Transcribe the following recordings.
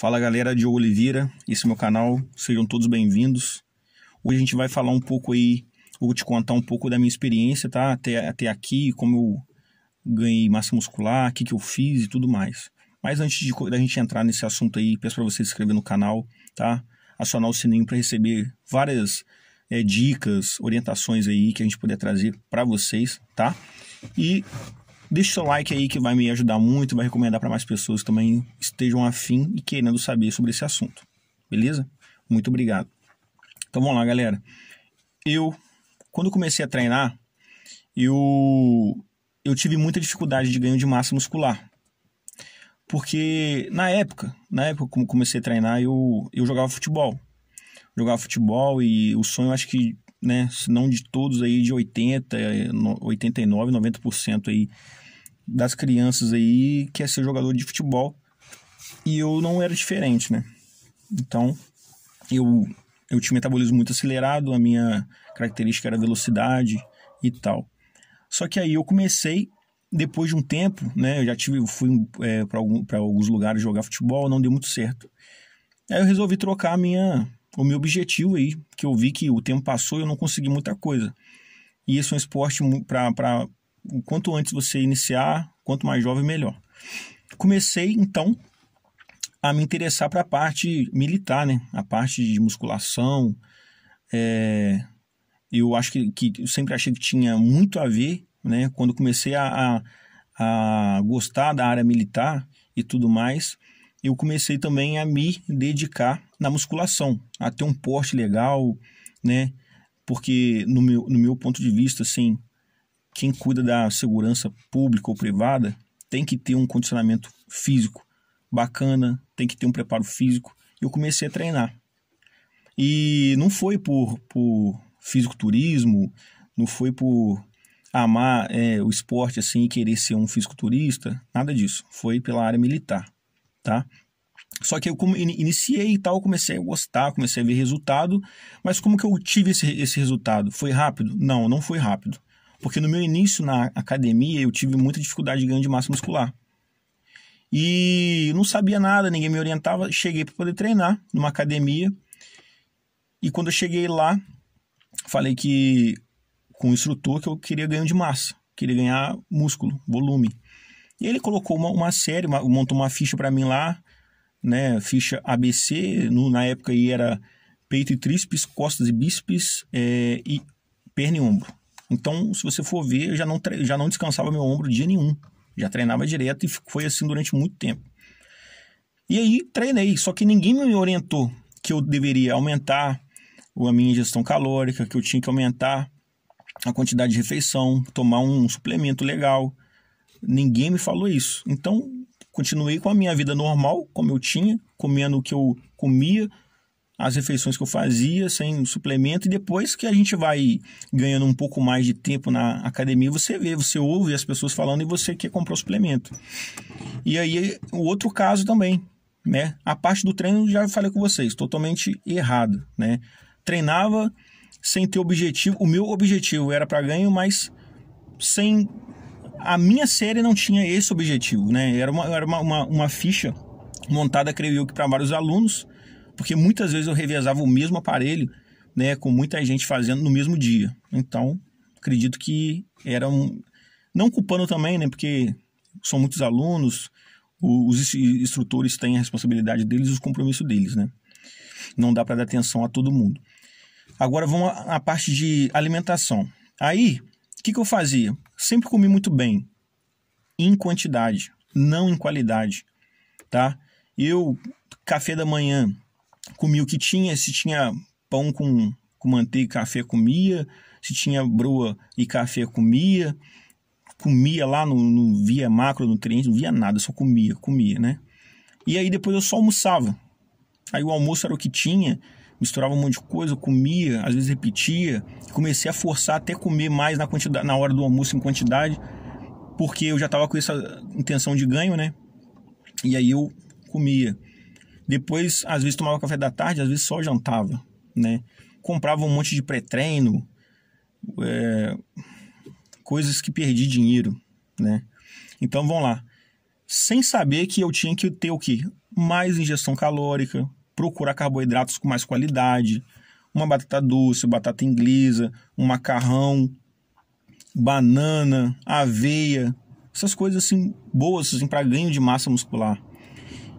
Fala galera de Oliveira, esse é meu canal, sejam todos bem-vindos. Hoje a gente vai falar um pouco aí, vou te contar um pouco da minha experiência, tá? Até, até aqui, como eu ganhei massa muscular, o que, que eu fiz e tudo mais. Mas antes de, da gente entrar nesse assunto aí, peço para você se inscrever no canal, tá? Acionar o sininho para receber várias é, dicas, orientações aí que a gente puder trazer para vocês, tá? E Deixe seu like aí que vai me ajudar muito, vai recomendar para mais pessoas que também estejam afim e querendo saber sobre esse assunto. Beleza? Muito obrigado. Então vamos lá, galera. Eu, quando comecei a treinar, eu, eu tive muita dificuldade de ganho de massa muscular. Porque na época, na época como comecei a treinar, eu, eu jogava futebol. Jogava futebol e o sonho, acho que né? Se não de todos aí, de 80, 89, 90% aí das crianças aí quer ser jogador de futebol. E eu não era diferente, né? Então, eu, eu tinha metabolismo muito acelerado, a minha característica era velocidade e tal. Só que aí eu comecei, depois de um tempo, né? Eu já tive, fui é, eh, para alguns lugares jogar futebol, não deu muito certo. Aí eu resolvi trocar a minha o meu objetivo aí, que eu vi que o tempo passou e eu não consegui muita coisa. E esse é um esporte para quanto antes você iniciar, quanto mais jovem, melhor. Comecei, então, a me interessar para a parte militar, né? A parte de musculação. É... Eu acho que, que eu sempre achei que tinha muito a ver, né? Quando comecei a, a, a gostar da área militar e tudo mais, eu comecei também a me dedicar na musculação, a ter um porte legal, né? Porque no meu, no meu ponto de vista, assim, quem cuida da segurança pública ou privada tem que ter um condicionamento físico bacana, tem que ter um preparo físico. Eu comecei a treinar. E não foi por, por fisiculturismo, não foi por amar é, o esporte assim e querer ser um fisiculturista, nada disso. Foi pela área militar tá? Só que eu iniciei e tal, comecei a gostar, comecei a ver resultado, mas como que eu tive esse, esse resultado? Foi rápido? Não, não foi rápido. Porque no meu início na academia eu tive muita dificuldade de ganho de massa muscular. E não sabia nada, ninguém me orientava. Cheguei para poder treinar numa academia. E quando eu cheguei lá, falei que com o instrutor que eu queria ganho de massa, queria ganhar músculo, volume. E ele colocou uma, uma série, uma, montou uma ficha para mim lá, né? Ficha ABC, no, na época aí era peito e tríceps, costas e bíceps é, e perna e ombro. Então, se você for ver, eu já não, já não descansava meu ombro dia nenhum. Já treinava direto e foi assim durante muito tempo. E aí treinei, só que ninguém me orientou que eu deveria aumentar a minha ingestão calórica, que eu tinha que aumentar a quantidade de refeição, tomar um suplemento legal. Ninguém me falou isso. Então, continuei com a minha vida normal, como eu tinha, comendo o que eu comia, as refeições que eu fazia, sem suplemento, e depois que a gente vai ganhando um pouco mais de tempo na academia, você vê, você ouve as pessoas falando e você quer comprar o suplemento. E aí, o outro caso também, né? A parte do treino, já falei com vocês, totalmente errado, né? Treinava sem ter objetivo, o meu objetivo era para ganho, mas sem a minha série não tinha esse objetivo, né? Era uma, era uma, uma, uma ficha montada, creio eu, que para vários alunos, porque muitas vezes eu revezava o mesmo aparelho, né, com muita gente fazendo no mesmo dia. Então, acredito que era um... Não culpando também, né, porque são muitos alunos, os instrutores têm a responsabilidade deles e o compromisso deles, né? Não dá para dar atenção a todo mundo. Agora vamos à parte de alimentação. Aí, o que, que eu fazia? Sempre comi muito bem, em quantidade, não em qualidade, tá? Eu, café da manhã, comia o que tinha, se tinha pão com, com manteiga e café, comia, se tinha broa e café, comia, comia lá, não, não via macronutrientes, não via nada, só comia, comia, né? E aí depois eu só almoçava. Aí o almoço era o que tinha, misturava um monte de coisa, comia, às vezes repetia. Comecei a forçar até comer mais na, quantidade, na hora do almoço em quantidade, porque eu já estava com essa intenção de ganho, né? E aí eu comia. Depois, às vezes tomava café da tarde, às vezes só jantava, né? Comprava um monte de pré-treino, é, coisas que perdi dinheiro, né? Então, vamos lá. Sem saber que eu tinha que ter o quê? Mais ingestão calórica, procurar carboidratos com mais qualidade, uma batata doce, batata inglesa, um macarrão, banana, aveia, essas coisas assim boas assim, para ganho de massa muscular.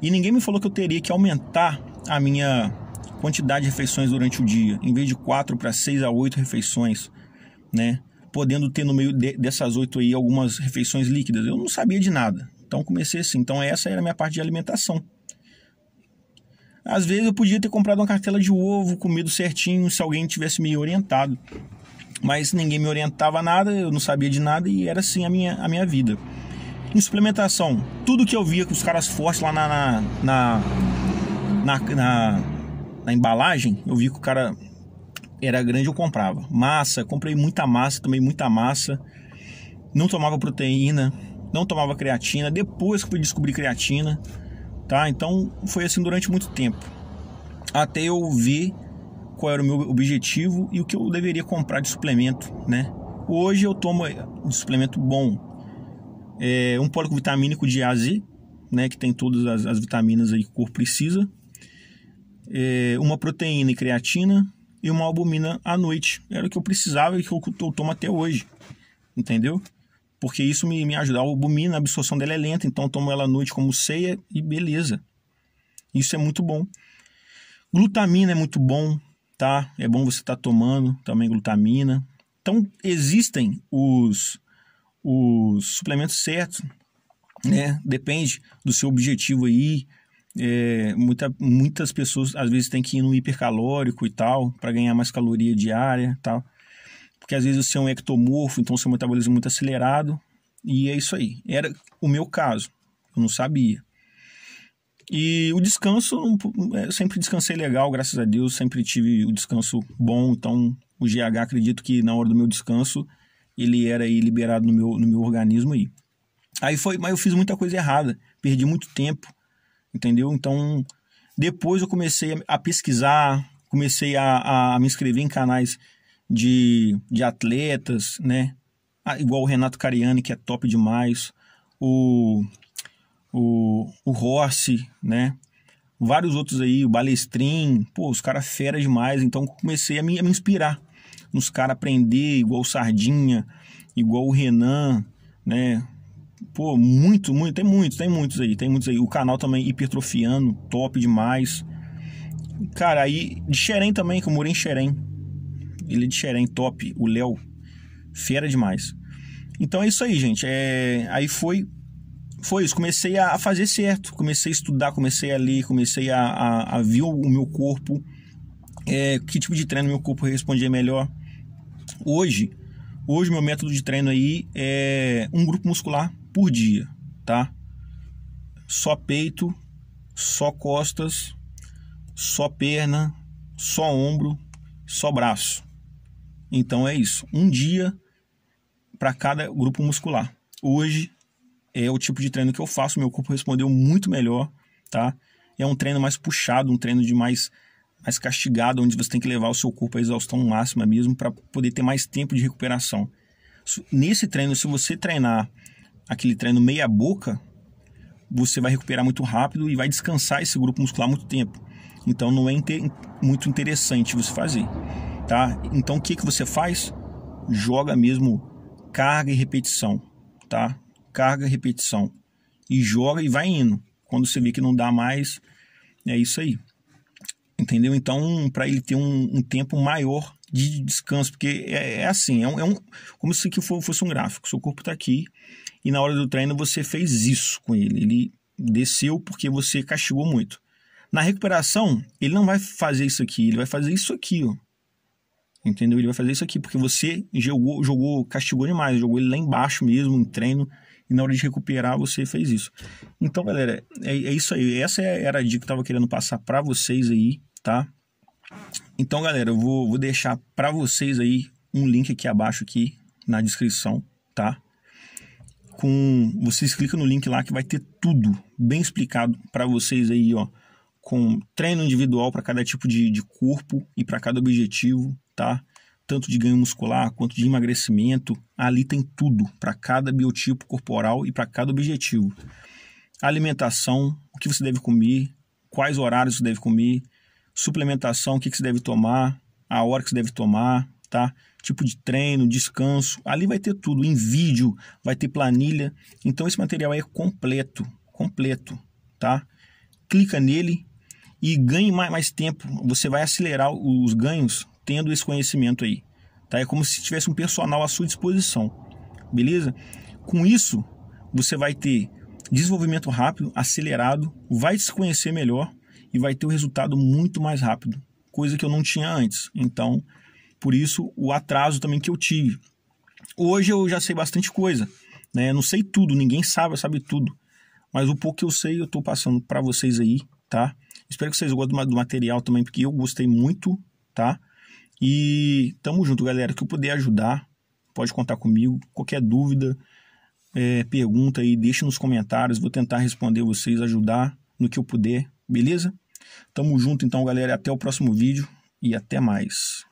E ninguém me falou que eu teria que aumentar a minha quantidade de refeições durante o dia, em vez de quatro para seis a oito refeições, né? Podendo ter no meio de, dessas oito aí algumas refeições líquidas. Eu não sabia de nada. Então comecei assim. Então essa era a minha parte de alimentação. Às vezes eu podia ter comprado uma cartela de ovo, comido certinho, se alguém tivesse me orientado. Mas ninguém me orientava nada, eu não sabia de nada e era assim a minha, a minha vida. Em suplementação, tudo que eu via com os caras fortes lá na, na, na na, na, na, embalagem, eu vi que o cara era grande, eu comprava. Massa, comprei muita massa, tomei muita massa. Não tomava proteína, não tomava creatina. Depois que fui descobrir creatina, tá? Então foi assim durante muito tempo, até eu ver qual era o meu objetivo e o que eu deveria comprar de suplemento, né? Hoje eu tomo eh, um suplemento bom, é um vitamínico de A Z, né? Que tem todas as, as vitaminas aí que o corpo precisa, é uma proteína e creatina e uma albumina à noite. Era o que eu precisava e que eu tomo até hoje, entendeu? porque isso me, me ajuda. A albumina, a absorção dela é lenta, então eu tomo ela à noite como ceia e beleza. Isso é muito bom. Glutamina é muito bom, tá? É bom você estar tá tomando também glutamina. Então, existem os, os suplementos certos, né? Depende do seu objetivo aí. É, muita, muitas pessoas às vezes têm que ir no hipercalórico e tal, para ganhar mais caloria diária tal porque às vezes você é um ectomorfo, então seu metabolismo é muito acelerado, e é isso aí. Era o meu caso, eu não sabia. E o descanso, é, eu sempre descansei legal, graças a Deus, sempre tive o descanso bom, então o GH acredito que na hora do meu descanso ele era aí liberado no meu, no meu organismo aí. Aí foi, mas eu fiz muita coisa errada, perdi muito tempo, entendeu? Então, depois eu comecei a pesquisar, comecei a, a me inscrever em canais de, de atletas, né? Ah, igual o Renato Cariani, que é top demais, o, o, o Rossi, né? Vários outros aí, o Balestrin, pô, os caras fera demais. Então comecei a me, a me inspirar nos caras aprender, igual o Sardinha, igual o Renan, né? Pô, muito, muito, tem muitos, tem muitos aí, tem muitos aí. O canal também hipertrofiando, top demais. Cara, aí de Xerém também, que eu morei em Xerém ele é de Xerém, top. O Léo, fera demais. Então é isso aí, gente. É, aí foi foi isso. Comecei a fazer certo. Comecei a estudar, comecei a ler, comecei a, a, a ver o meu corpo. É, que tipo de treino meu corpo respondia melhor. Hoje, hoje meu método de treino aí é um grupo muscular por dia, tá? Só peito, só costas, só perna, só ombro, só braço. Então é isso, um dia para cada grupo muscular. Hoje é o tipo de treino que eu faço, meu corpo respondeu muito melhor, tá? É um treino mais puxado, um treino de mais mais castigado, onde você tem que levar o seu corpo à exaustão máxima mesmo para poder ter mais tempo de recuperação. Nesse treino, se você treinar aquele treino meia boca, você vai recuperar muito rápido e vai descansar esse grupo muscular muito tempo. Então não é muito interessante você fazer tá? Então o que, que você faz? Joga mesmo carga e repetição, tá? Carga e repetição. E joga e vai indo. Quando você vê que não dá mais, é isso aí. Entendeu? Então, para ele ter um, um, tempo maior de descanso, porque é, é assim, é um, é um, como se que fosse um gráfico. Seu corpo está aqui e na hora do treino você fez isso com ele. Ele desceu porque você castigou muito. Na recuperação, ele não vai fazer isso aqui, ele vai fazer isso aqui, ó. Entendeu? Ele vai fazer isso aqui, porque você jogou, jogou, castigou demais, jogou ele lá embaixo mesmo, em treino, e na hora de recuperar você fez isso. Então, galera, é, é isso aí. Essa é, era a dica que eu tava querendo passar para vocês aí, tá? Então, galera, eu vou, vou deixar para vocês aí um link aqui abaixo aqui na descrição, tá? Com vocês clicam no link lá que vai ter tudo bem explicado para vocês aí, ó, com treino individual para cada tipo de, de corpo e para cada objetivo, tá? Tanto de ganho muscular quanto de emagrecimento, ali tem tudo para cada biotipo corporal e para cada objetivo. Alimentação, o que você deve comer, quais horários você deve comer, suplementação, o que, que você deve tomar, a hora que você deve tomar, tá? Tipo de treino, descanso, ali vai ter tudo, em vídeo, vai ter planilha. Então esse material é completo, completo, tá? Clica nele e ganhe mais tempo. Você vai acelerar os ganhos tendo esse conhecimento aí. Tá? É como se tivesse um personal à sua disposição, beleza? Com isso, você vai ter desenvolvimento rápido, acelerado, vai se conhecer melhor e vai ter o um resultado muito mais rápido, coisa que eu não tinha antes. Então, por isso o atraso também que eu tive. Hoje eu já sei bastante coisa, né? não sei tudo, ninguém sabe, sabe tudo. Mas o pouco que eu sei, eu estou passando para vocês aí, tá? Espero que vocês gostem do material também, porque eu gostei muito, tá? E tamo junto, galera. Que eu puder ajudar, pode contar comigo. Qualquer dúvida, é, pergunta aí, deixa nos comentários. Vou tentar responder vocês, ajudar no que eu puder, beleza? Tamo junto então, galera. Até o próximo vídeo e até mais.